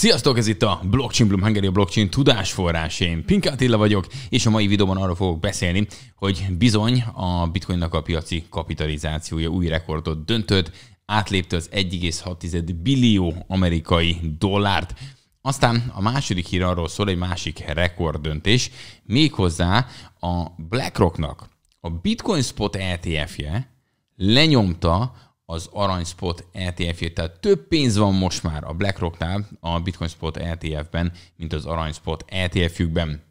Sziasztok, ez itt a Blockchain Bloom Hungary, a blockchain tudásforrás. Én Pink Attila vagyok, és a mai videóban arról fogok beszélni, hogy bizony a bitcoinnak a piaci kapitalizációja új rekordot döntött, átlépte az 1,6 billió amerikai dollárt. Aztán a második hír arról szól, egy másik rekorddöntés, méghozzá a BlackRocknak a Bitcoin Spot ETF-je lenyomta az Arany Spot ETF-jét. Tehát több pénz van most már a BlackRocknál a Bitcoin Spot ETF-ben, mint az Arany Spot ETF-jükben.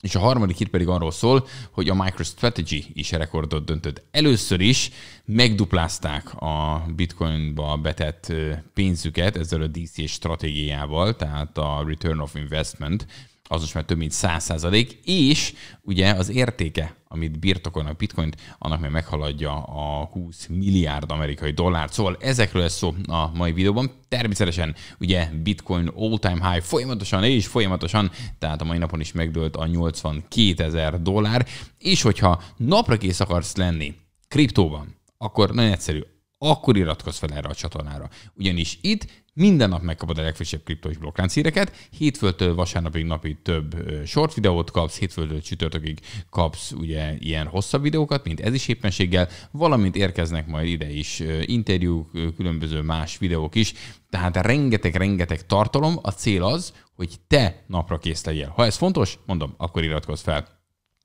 És a harmadik hír pedig arról szól, hogy a MicroStrategy is rekordot döntött. Először is megduplázták a bitcoinba betett pénzüket ezzel a DCA e stratégiával, tehát a Return of Investment, az most már több mint 100%, és ugye az értéke, amit birtokolnak a bitcoint, annak már meghaladja a 20 milliárd amerikai dollárt. Szóval ezekről lesz szó a mai videóban. Természetesen ugye bitcoin all-time high folyamatosan és folyamatosan, tehát a mai napon is megdőlt a 82 ezer dollár, és hogyha napra kész akarsz lenni kriptóban, akkor nagyon egyszerű, akkor iratkozz fel erre a csatornára. Ugyanis itt minden nap megkapod a legfrissebb kriptos blokklánc híreket, hétfőtől vasárnapig napi több short videót kapsz, hétfőtől csütörtökig kapsz ugye ilyen hosszabb videókat, mint ez is éppenséggel, valamint érkeznek majd ide is interjúk, különböző más videók is, tehát rengeteg-rengeteg tartalom, a cél az, hogy te napra kész legyél. Ha ez fontos, mondom, akkor iratkozz fel.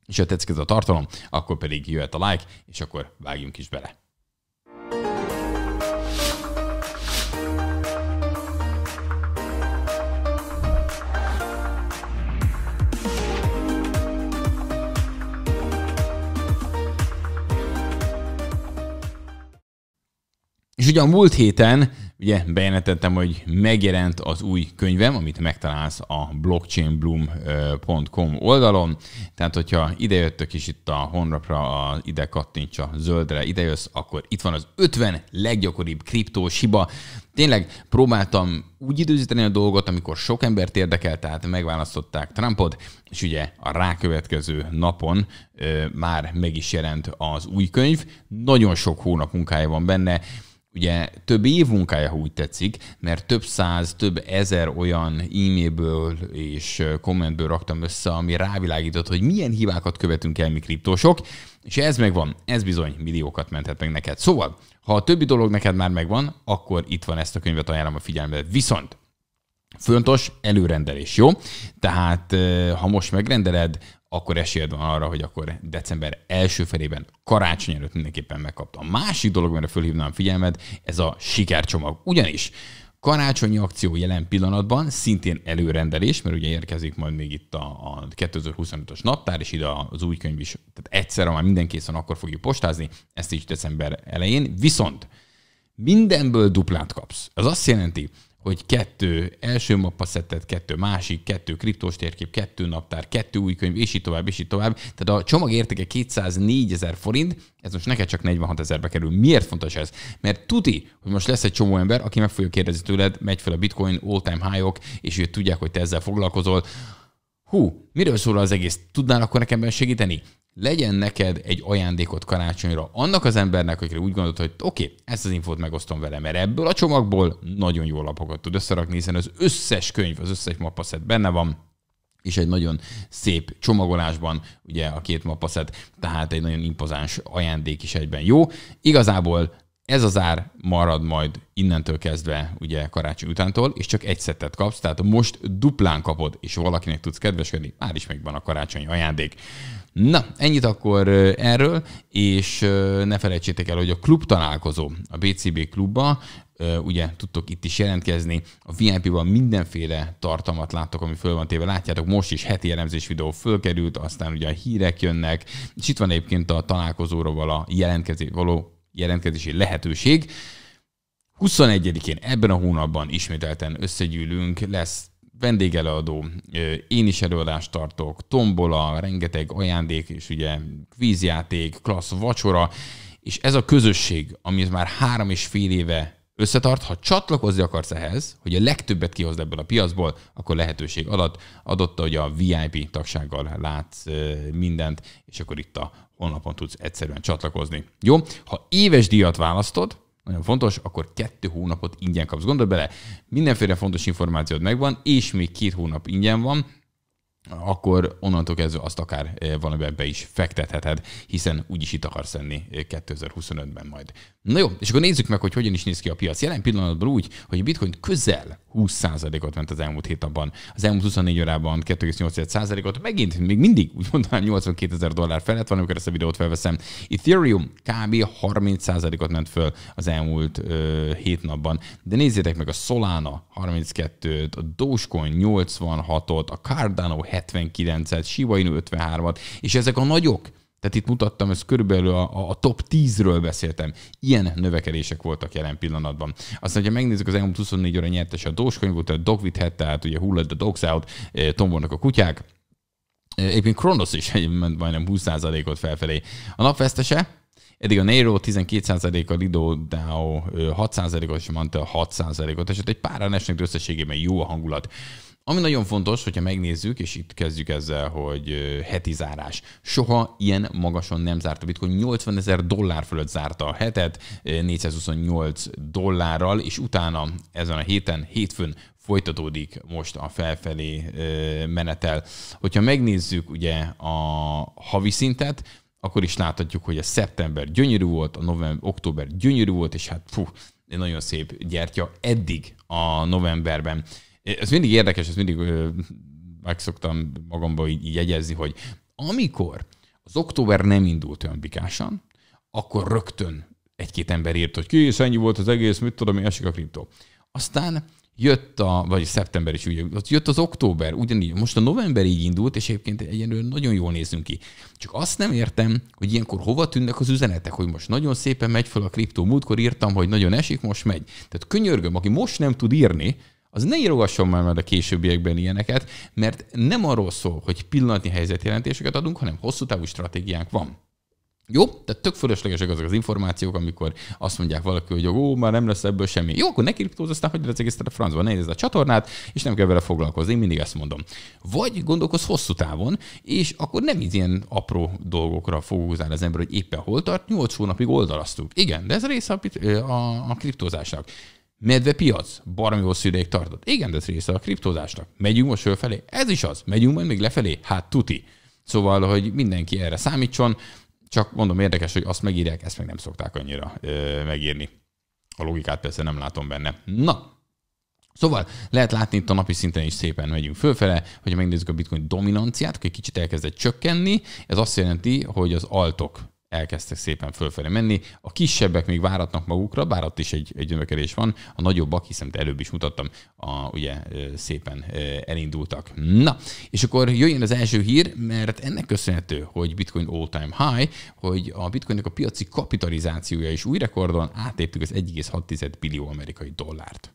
És ha tetszik ez a tartalom, akkor pedig jöhet a like, és akkor vágjunk is bele. ugye a múlt héten ugye bejelentettem, hogy megjelent az új könyvem, amit megtalálsz a blockchainbloom.com oldalon. Tehát, hogyha idejöttök is itt a honlapra, a, ide kattints a zöldre, idejössz, akkor itt van az 50 leggyakoribb kriptós hiba. Tényleg próbáltam úgy időzíteni a dolgot, amikor sok embert érdekel, tehát megválasztották Trumpot, és ugye a rákövetkező napon ö, már meg is jelent az új könyv. Nagyon sok hónap munkája van benne, ugye több év munkája, ha úgy tetszik, mert több száz, több ezer olyan e-mailből és kommentből raktam össze, ami rávilágított, hogy milyen hibákat követünk el mi kriptósok, és ez megvan, ez bizony milliókat menthet meg neked. Szóval, ha a többi dolog neked már megvan, akkor itt van ezt a könyvet ajánlom a figyelmbe. Viszont Fontos előrendelés, jó? Tehát ha most megrendeled, akkor esélyed van arra, hogy akkor december első felében karácsony előtt mindenképpen megkapta. A másik dolog, amire fölhívnám figyelmed, ez a sikercsomag. Ugyanis Karácsonyi akció jelen pillanatban szintén előrendelés, mert ugye érkezik majd még itt a, a 2025-ös naptár, és ide az új könyv is, tehát egyszer, ha már minden készen, akkor fogjuk postázni, ezt is december elején. Viszont mindenből duplát kapsz. Ez azt jelenti, hogy kettő első mappaszettet, kettő másik, kettő kriptós térkép, kettő naptár, kettő új könyv, és így tovább, és így tovább. Tehát a csomag értéke 204 ezer forint, ez most neked csak 46 ezerbe kerül. Miért fontos ez? Mert tuti, hogy most lesz egy csomó ember, aki meg fogja kérdezni tőled, megy fel a bitcoin, all time high -ok, és ők tudják, hogy te ezzel foglalkozol. Hú, miről szól az egész? Tudnál akkor nekem segíteni? legyen neked egy ajándékot karácsonyra annak az embernek, akire úgy gondolod, hogy oké, okay, ezt az infót megosztom vele, mert ebből a csomagból nagyon jó lapokat tud összerakni, hiszen az összes könyv, az összes mappaszet benne van, és egy nagyon szép csomagolásban, ugye a két mappaszet, tehát egy nagyon impozáns ajándék is egyben jó. Igazából ez az ár marad majd innentől kezdve, ugye karácsony utántól, és csak egy szettet kapsz, tehát most duplán kapod, és valakinek tudsz kedveskedni, már is megvan a karácsonyi ajándék. Na, ennyit akkor erről, és ne felejtsétek el, hogy a klub találkozó, a BCB klubba, ugye tudtok itt is jelentkezni. A VIP-ban mindenféle tartalmat láttok, ami föl van téve. Látjátok, most is heti elemzés videó fölkerült, aztán ugye a hírek jönnek, és itt van egyébként a találkozóra vala jelentkezés, való jelentkezési lehetőség. 21-én ebben a hónapban ismételten összegyűlünk, lesz vendégeleadó, én is előadást tartok, tombola, rengeteg ajándék, és ugye kvízjáték, klassz vacsora, és ez a közösség, ami már három és fél éve összetart, ha csatlakozni akarsz ehhez, hogy a legtöbbet kihozd ebből a piacból, akkor lehetőség adat, adott, hogy a VIP tagsággal látsz mindent, és akkor itt a honlapon tudsz egyszerűen csatlakozni. Jó? Ha éves díjat választod, nagyon fontos, akkor kettő hónapot ingyen kapsz. Gondolj bele, mindenféle fontos információd megvan, és még két hónap ingyen van, akkor onnantól kezdve azt akár eh, valamiben be is fektetheted, hiszen úgyis itt akarsz lenni 2025-ben eh, majd. Na jó, és akkor nézzük meg, hogy hogyan is néz ki a piac. Jelen pillanatban úgy, hogy a bitcoin közel 20%-ot ment az elmúlt hét abban. Az elmúlt 24 órában 2,8%-ot, megint még mindig úgy mondanám 82 ezer dollár felett van, amikor ezt a videót felveszem. Ethereum kb. 30%-ot ment föl az elmúlt ö, 7 napban. De nézzétek meg a Solana 32-t, a Dogecoin 86-ot, a Cardano 79-et, Shiba Inu 53-at, és ezek a nagyok, tehát itt mutattam, ez körülbelül a, a top 10-ről beszéltem. Ilyen növekedések voltak jelen pillanatban. Aztán, hogyha megnézzük az elmúlt 24 óra nyertes a Dogecoin volt, a Dog with Head, tehát ugye Who the Dogs Out, eh, tombolnak a kutyák, eh, Éppen Kronos is ment majdnem 20%-ot felfelé. A napvesztese, Eddig a Nero 12%, a Lido Dow 6%-ot, és a 6%-ot esett. Hát egy párán esnek, összességében jó a hangulat. Ami nagyon fontos, hogyha megnézzük, és itt kezdjük ezzel, hogy heti zárás. Soha ilyen magason nem zárt a bitcoin. 80 ezer dollár fölött zárta a hetet, 428 dollárral, és utána ezen a héten, hétfőn folytatódik most a felfelé menetel. Hogyha megnézzük ugye a havi szintet, akkor is láthatjuk, hogy a szeptember gyönyörű volt, a november, október gyönyörű volt, és hát fú, egy nagyon szép gyertya eddig a novemberben. Ez mindig érdekes, ez mindig ö, meg szoktam magamba így, így jegyezni, hogy amikor az október nem indult olyan bikásan, akkor rögtön egy-két ember írt, hogy kész, ennyi volt az egész, mit tudom, mi esik a kriptó. Aztán jött a, vagy szeptember is, ugye, jött az október, ugyanígy, most a november így indult, és egyébként egyenlően nagyon jól nézünk ki. Csak azt nem értem, hogy ilyenkor hova tűnnek az üzenetek, hogy most nagyon szépen megy fel a kriptó. Múltkor írtam, hogy nagyon esik, most megy. Tehát könyörgöm, aki most nem tud írni, az ne írogasson már majd a későbbiekben ilyeneket, mert nem arról szól, hogy pillanatnyi helyzetjelentéseket adunk, hanem hosszú távú stratégiánk van. Jó, tehát tök fölöslegesek azok az információk, amikor azt mondják valaki, hogy ó, már nem lesz ebből semmi. Jó, akkor ne kriptóz, aztán hagyd az egész a francba, nézd a csatornát, és nem kell vele foglalkozni, mindig ezt mondom. Vagy gondolkoz hosszú távon, és akkor nem így ilyen apró dolgokra fókuszál az ember, hogy éppen hol tart, 8 hónapig oldalasztuk. Igen, de ez része a, a, a kriptózásnak. Medvepiac, baromi hosszú ideig tartott. Igen, de ez része a kriptózásnak. Megyünk most fölfelé? Ez is az. Megyünk majd még lefelé? Hát tuti. Szóval, hogy mindenki erre számítson, csak mondom, érdekes, hogy azt megírják, ezt meg nem szokták annyira ö, megírni. A logikát persze nem látom benne. Na, Szóval lehet látni itt a napi szinten is szépen megyünk fölfele, hogyha megnézzük a bitcoin dominanciát, hogy kicsit elkezdett csökkenni. Ez azt jelenti, hogy az altok elkezdtek szépen fölfelé menni. A kisebbek még váratnak magukra, bár ott is egy, egy növekedés van, a nagyobbak, hiszen előbb is mutattam, a, ugye szépen elindultak. Na, és akkor jöjjön az első hír, mert ennek köszönhető, hogy Bitcoin all-time high, hogy a Bitcoinnak a piaci kapitalizációja is új rekordon átéptük az 1,6 billió amerikai dollárt.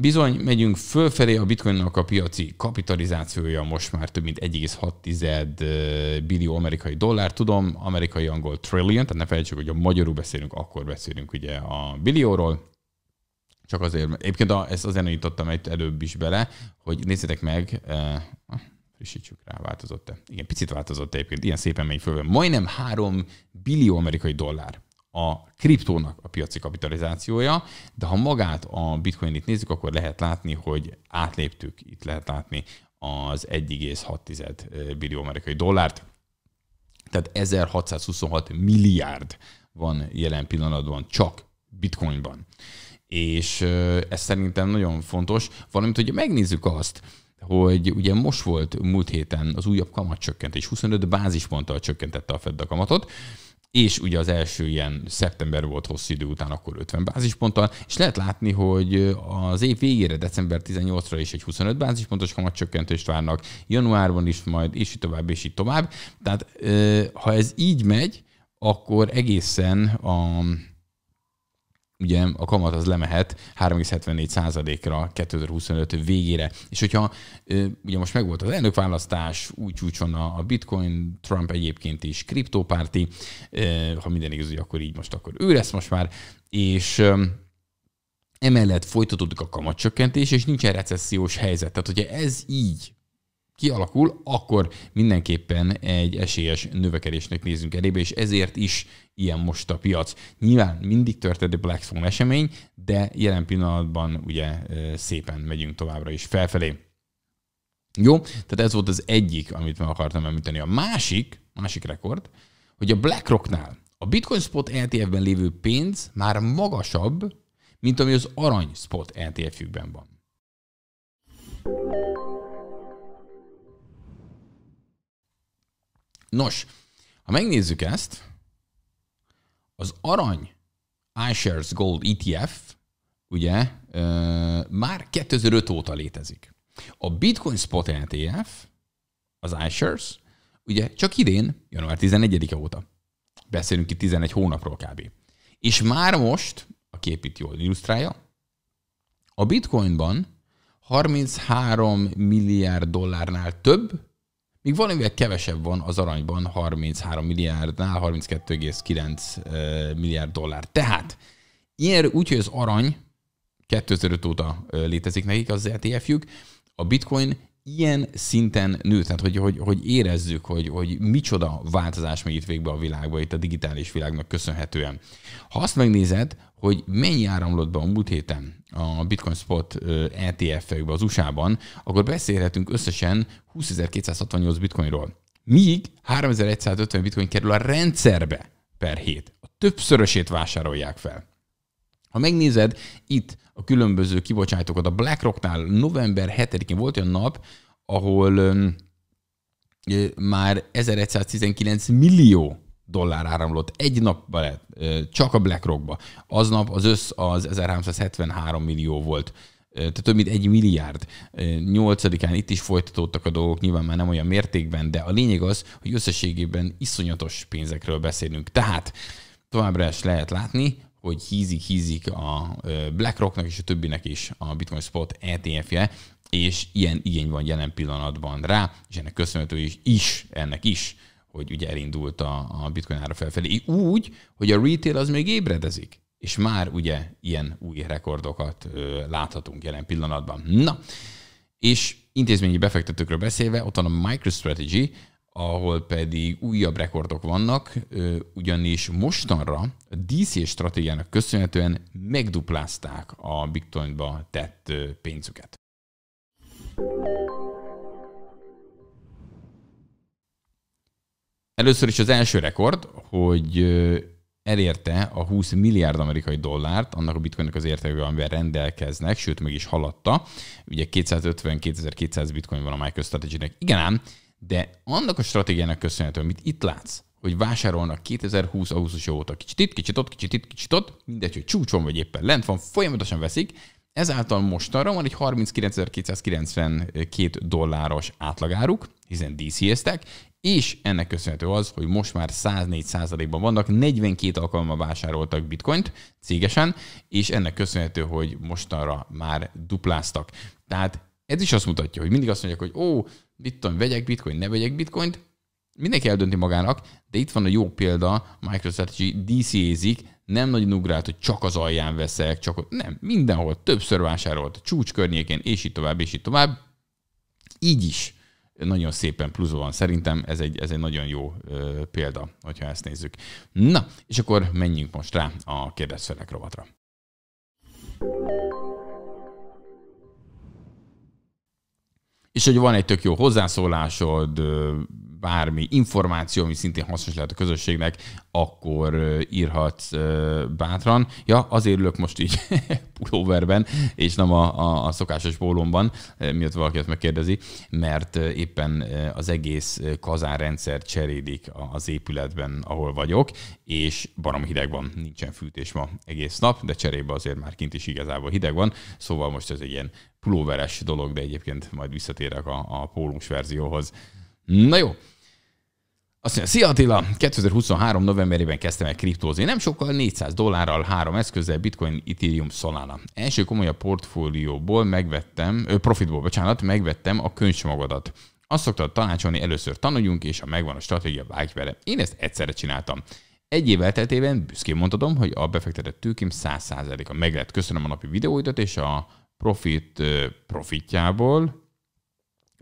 Bizony, megyünk fölfelé, a bitcoinnak a piaci kapitalizációja most már több mint 1,6 billió amerikai dollár. Tudom, amerikai angol trillion, tehát ne felejtsük, hogy a magyarul beszélünk, akkor beszélünk ugye a billióról. Csak azért, egyébként a, ezt azért nyitottam egy előbb is bele, hogy nézzétek meg, e, frissítsük rá, változott-e. Igen, picit változott egyébként, ilyen szépen megy föl. Majdnem 3 billió amerikai dollár a kriptónak a piaci kapitalizációja, de ha magát a bitcoinit nézzük, akkor lehet látni, hogy átléptük, itt lehet látni az 1,6 billió amerikai dollárt, tehát 1626 milliárd van jelen pillanatban csak bitcoinban. És ez szerintem nagyon fontos, valamint, hogy megnézzük azt, hogy ugye most volt múlt héten az újabb kamatcsökkentés, 25 bázisponttal csökkentette a Fed a kamatot, és ugye az első ilyen szeptember volt hosszú idő után, akkor 50 bázisponttal, és lehet látni, hogy az év végére, december 18-ra is egy 25 bázispontos kamatcsökkentést várnak, januárban is majd, és így tovább, és így tovább. Tehát ha ez így megy, akkor egészen a ugye a kamat az lemehet 3,74 ra 2025 végére. És hogyha ugye most megvolt az elnökválasztás, új csúcson a bitcoin, Trump egyébként is kriptópárti, ha minden igaz, akkor így most akkor ő lesz most már, és emellett folytatódik a kamatcsökkentés, és nincsen recessziós helyzet. Tehát, hogyha ez így kialakul, akkor mindenképpen egy esélyes növekedésnek nézünk elébe, és ezért is ilyen most a piac. Nyilván mindig történt a Black Swan esemény, de jelen pillanatban ugye szépen megyünk továbbra is felfelé. Jó, tehát ez volt az egyik, amit meg akartam említeni. A másik, másik rekord, hogy a BlackRocknál a Bitcoin Spot ETF-ben lévő pénz már magasabb, mint ami az Arany Spot ETF-jükben van. Nos, ha megnézzük ezt, az arany iShares Gold ETF, ugye, már 2005 óta létezik. A Bitcoin Spot ETF, az iShares, ugye csak idén, január 11-e óta. Beszélünk itt 11 hónapról kb. És már most, a kép itt jól illusztrálja, a bitcoinban 33 milliárd dollárnál több Míg valamivel kevesebb van az aranyban, 33 milliárdnál 32,9 milliárd dollár. Tehát ilyen úgy, hogy az arany 2005 óta létezik nekik az ETF-jük, a bitcoin ilyen szinten nő, tehát hogy, hogy, hogy érezzük, hogy, hogy micsoda változás megy itt végbe a világba, itt a digitális világnak köszönhetően. Ha azt megnézed, hogy mennyi áramlott be a múlt héten a Bitcoin Spot ETF-ekbe az USA-ban, akkor beszélhetünk összesen 20.268 bitcoinról. Míg 3150 bitcoin kerül a rendszerbe per hét. A többszörösét vásárolják fel. Ha megnézed, itt a különböző kibocsátókat, a BlackRocknál november 7-én volt olyan nap, ahol már 1119 millió dollár áramlott egy napba csak a BlackRockba. Aznap az össz az 1373 millió volt. Tehát több mint egy milliárd. Nyolcadikán itt is folytatódtak a dolgok, nyilván már nem olyan mértékben, de a lényeg az, hogy összességében iszonyatos pénzekről beszélünk. Tehát továbbra is lehet látni, hogy hízik-hízik a BlackRocknak és a többinek is a Bitcoin Spot ETF-je, és ilyen igény van jelen pillanatban rá, és ennek köszönhető is, is ennek is, hogy ugye elindult a, a bitcoin ára felfelé. Úgy, hogy a retail az még ébredezik, és már ugye ilyen új rekordokat ö, láthatunk jelen pillanatban. Na, és intézményi befektetőkről beszélve, ott van a MicroStrategy, ahol pedig újabb rekordok vannak, ugyanis mostanra a DC stratégiának köszönhetően megduplázták a Bitcoinba tett pénzüket. Először is az első rekord, hogy elérte a 20 milliárd amerikai dollárt, annak a bitcoinnak az értékben, amivel rendelkeznek, sőt meg is haladta. Ugye 250-2200 bitcoin van a MicroStrategy-nek. Igen ám, de annak a stratégiának köszönhetően, amit itt látsz, hogy vásárolnak 2020 augusztus óta kicsit itt, kicsit ott, kicsit itt, kicsit ott, mindegy, hogy csúcson vagy éppen lent van, folyamatosan veszik, ezáltal mostanra van egy 39.292 dolláros átlagáruk, hiszen DCS-tek, és ennek köszönhető az, hogy most már 104%-ban vannak, 42 alkalommal vásároltak bitcoint cégesen, és ennek köszönhető, hogy mostanra már dupláztak. Tehát ez is azt mutatja, hogy mindig azt mondják, hogy ó, bitcoin vegyek bitcoin, ne vegyek bitcoint, mindenki eldönti magának, de itt van a jó példa, MicroStrategy DCA-zik, nem nagyon ugrált, hogy csak az alján veszek, csak nem, mindenhol többször vásárolt, a csúcs környékén, és így tovább, és így tovább. Így is nagyon szépen pluszban van. Szerintem ez egy, ez egy nagyon jó ö, példa, hogyha ezt nézzük. Na, és akkor menjünk most rá a kérdezfelek rovatra. és hogy van egy tök jó hozzászólásod, bármi információ, ami szintén hasznos lehet a közösségnek, akkor írhatsz bátran. Ja, azért ülök most így pulóverben, és nem a, a, a szokásos pólomban, miatt valaki ezt megkérdezi, mert éppen az egész kazánrendszer cserédik az épületben, ahol vagyok, és barom hideg van, nincsen fűtés ma egész nap, de cserébe azért már kint is igazából hideg van, szóval most ez egy ilyen pulóveres dolog, de egyébként majd visszatérek a, a pólós verzióhoz. Na jó, azt mondja, szia Attila, 2023 novemberében kezdtem el kriptózni. Nem sokkal 400 dollárral három eszközzel, bitcoin, ethereum, solana. Első komolyabb portfólióból megvettem, ö, profitból, bocsánat, megvettem a könyvsmagodat. Azt szoktad tanácsolni, először tanuljunk, és ha megvan a stratégia, vágj vele. Én ezt egyszerre csináltam. Egy év elteltében büszkén mondhatom, hogy a befektetett tőkém 100%-a meg Köszönöm a napi videóidat, és a profit profitjából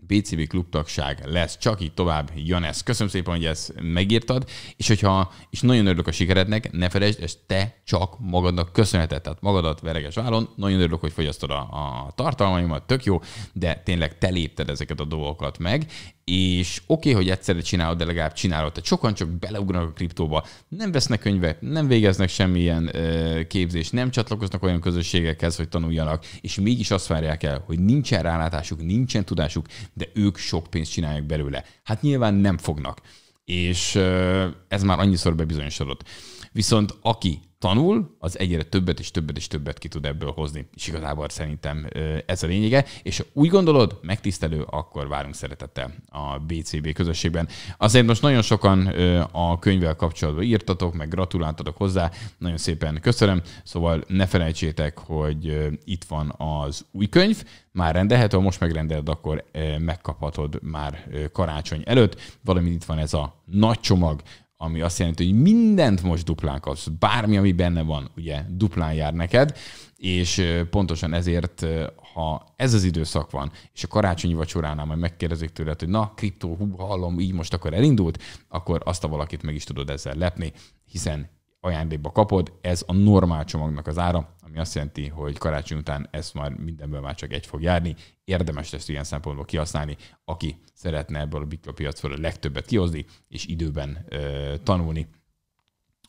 BCB klubtagság lesz, csak így tovább, ez. Köszönöm szépen, hogy ezt megírtad, és hogyha, és nagyon örülök a sikerednek, ne felejtsd, és te csak magadnak köszönheted, tehát magadat vereges vállon, nagyon örülök, hogy fogyasztod a, a tartalmaimat, tök jó, de tényleg te lépted ezeket a dolgokat meg, és oké, okay, hogy egyszerre csinálod, de legalább csinálod. Tehát sokan csak beleugranak a kriptóba, nem vesznek könyvet, nem végeznek semmilyen ö, képzés, nem csatlakoznak olyan közösségekhez, hogy tanuljanak, és mégis azt várják el, hogy nincsen rálátásuk, nincsen tudásuk, de ők sok pénzt csinálják belőle. Hát nyilván nem fognak. És ö, ez már annyiszor bebizonyosodott. Viszont aki tanul, az egyre többet és többet és többet ki tud ebből hozni. És igazából szerintem ez a lényege. És ha úgy gondolod, megtisztelő, akkor várunk szeretettel a BCB közösségben. Azért most nagyon sokan a könyvvel kapcsolatban írtatok, meg gratuláltatok hozzá. Nagyon szépen köszönöm. Szóval ne felejtsétek, hogy itt van az új könyv, már rendelhető, ha most megrendeled, akkor megkaphatod már karácsony előtt. Valamint itt van ez a nagy csomag, ami azt jelenti, hogy mindent most duplán kapsz, bármi, ami benne van, ugye duplán jár neked, és pontosan ezért, ha ez az időszak van, és a karácsonyi vacsoránál majd megkérdezik tőled, hogy na, kriptó, hú, hallom, így most akkor elindult, akkor azt a valakit meg is tudod ezzel lepni, hiszen ajándékba kapod, ez a normál csomagnak az ára, ami azt jelenti, hogy karácsony után ez már mindenből már csak egy fog járni. Érdemes ezt ilyen szempontból kihasználni, aki szeretne ebből a bitcoin piacról a legtöbbet kihozni, és időben ö, tanulni.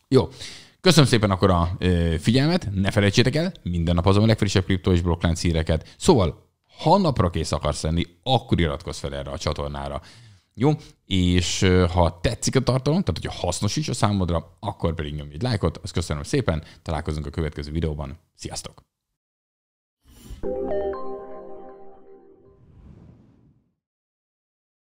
Jó, Köszönöm szépen akkor a ö, figyelmet, ne felejtsétek el, minden nap azon a legfrissebb kriptó és blokklánc híreket. Szóval, ha napra kész akarsz lenni, akkor iratkozz fel erre a csatornára. Jó? És ha tetszik a tartalom, tehát hogyha hasznos is a számodra, akkor pedig nyomj egy lájkot, azt köszönöm szépen, találkozunk a következő videóban. Sziasztok! thank you